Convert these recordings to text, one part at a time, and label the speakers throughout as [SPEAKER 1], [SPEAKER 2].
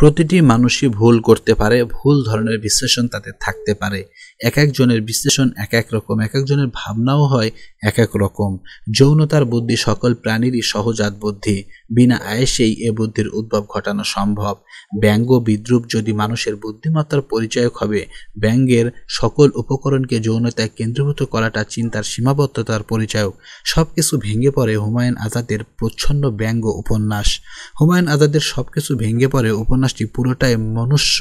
[SPEAKER 1] প্রতিটি মানুষই ভুল করতে পারে ভুল ধরনের বিশ্লেষণ তাতে থাকতে পারে এক একজনের বিশ্লেষণ এক এক রকম এক একজনের ভাবনাও হয় এক এক রকম যৌনতার বুদ্ধি সকল প্রাণীরই সহজাত বুদ্ধি বিনা আয়েসেই এ বুদ্ধির উদ্ভব ঘটানো সম্ভব ব্যঙ্গ বিদ্রুপ যদি মানুষের বুদ্ধিমত্তার পরিচয়ক হবে ব্যঙ্গের সকল উপকরণকে যৌনতায় কেন্দ্রীভূত করাটা চিন্তার সীমাবদ্ধতার পরিচয়ক সব কিছু ভেঙে পড়ে হুমায়ুন আজাদের প্রচ্ছন্ন ব্যঙ্গ উপন্যাস হুমায়ুন আজাদের সব কিছু ভেঙে পড়ে উপন্যাস উপন্যাসটি পুরোটাই মনুষ্য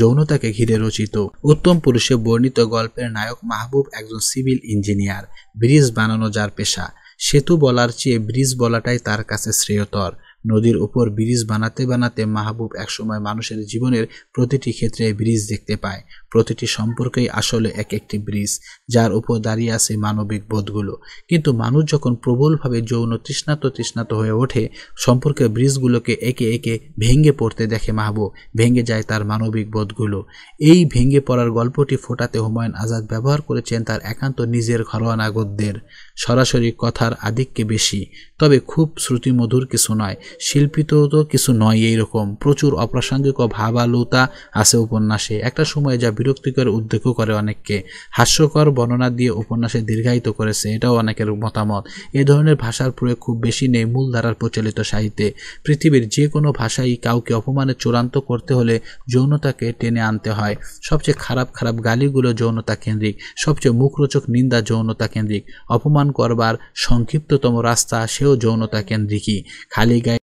[SPEAKER 1] যৌনতাকে ঘিরে রচিত উত্তম পুরুষে বর্ণিত গল্পের নায়ক মাহবুব একজন সিভিল ইঞ্জিনিয়ার ব্রিজ বানানো যার পেশা সেতু বলার চেয়ে ব্রিজ বলাটাই তার কাছে শ্রেয়তর নদীর ওপর ব্রিজ বানাতে বানাতে মাহবুব একসময় মানুষের জীবনের প্রতিটি ক্ষেত্রে ব্রিজ দেখতে পায় প্রতিটি সম্পর্কেই আসলে এক একটি ব্রিজ যার উপর দাঁড়িয়ে আছে মানবিক বোধগুলো কিন্তু মানুষ যখন প্রবলভাবে যৌন তৃষ্ণাত তৃষ্ণাত হয়ে ওঠে সম্পর্কের ব্রিজগুলোকে একে একে ভেঙে পড়তে দেখে মাহবুব ভেঙে যায় তার মানবিক বোধগুলো এই ভেঙে পড়ার গল্পটি ফোটাতে হুমায়ুন আজাদ ব্যবহার করেছেন তার একান্ত নিজের ঘরোয়া নাগরদের সরাসরি কথার আধিক্যে বেশি তবে খুব শ্রুতিমধুর কিছু নয় শিল্পিত তো কিছু নয় এইরকম প্রচুর অপ্রাসঙ্গিক ভাবালুতা আছে উপন্যাসে একটা সময় যা বিরক্তিকর উদ্বেগ করে অনেককে হাস্যকর বর্ণনা দিয়ে উপন্যাসে দীর্ঘায়িত করেছে এটাও অনেকের মতামত এ ধরনের ভাষার প্রয়োগ খুব বেশি নেই মূলধারার প্রচলিত সাহিত্যে পৃথিবীর যে কোনো ভাষাই কাউকে অপমানে চূড়ান্ত করতে হলে যৌনতাকে টেনে আনতে হয় সবচেয়ে খারাপ খারাপ গালিগুলো যৌনতা কেন্দ্রিক সবচেয়ে মুখরোচক নিন্দা যৌনতা কেন্দ্রিক অপমান করবার সংক্ষিপ্ততম রাস্তা সেও যৌনতা কেন্দ্রিকই খালি গায়ে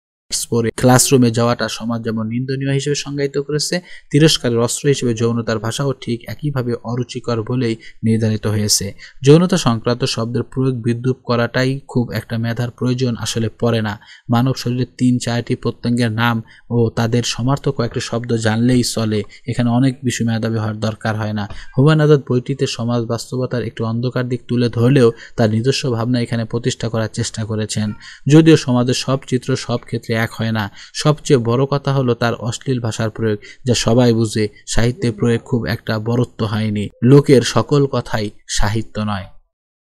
[SPEAKER 1] for ক্লাসরুমে যাওয়াটা সমাজ যেমন নিন্দনীয় হিসেবে সংজ্ঞায়িত করেছে তিরস্কারের অস্ত্র হিসেবে যৌনতার ভাষাও ঠিক একইভাবে অরুচিকর বলেই নির্ধারিত হয়েছে যৌনতা সংক্রান্ত শব্দের প্রয়োগ বিদ্রুপ করাটাই খুব একটা মেধার প্রয়োজন আসলে পড়ে না মানব শরীরের তিন চারটি প্রত্যঙ্গের নাম ও তাদের সমার্থক কয়েকটি শব্দ জানলেই চলে এখানে অনেক বিষয় মেধাবী হওয়ার দরকার হয় না হুমায়ুন আজাদ বইটিতে সমাজ বাস্তবতার একটি অন্ধকার দিক তুলে ধরলেও তার নিজস্ব ভাবনা এখানে প্রতিষ্ঠা করার চেষ্টা করেছেন যদিও সমাজের সব চিত্র সব ক্ষেত্রে এক হয় না সবচেয়ে বড় কথা হলো তার অশ্লীল ভাষার প্রয়োগ যা সবাই বুঝে সাহিত্যে প্রয়োগ খুব একটা বরত্ব হয়নি লোকের সকল কথাই সাহিত্য নয়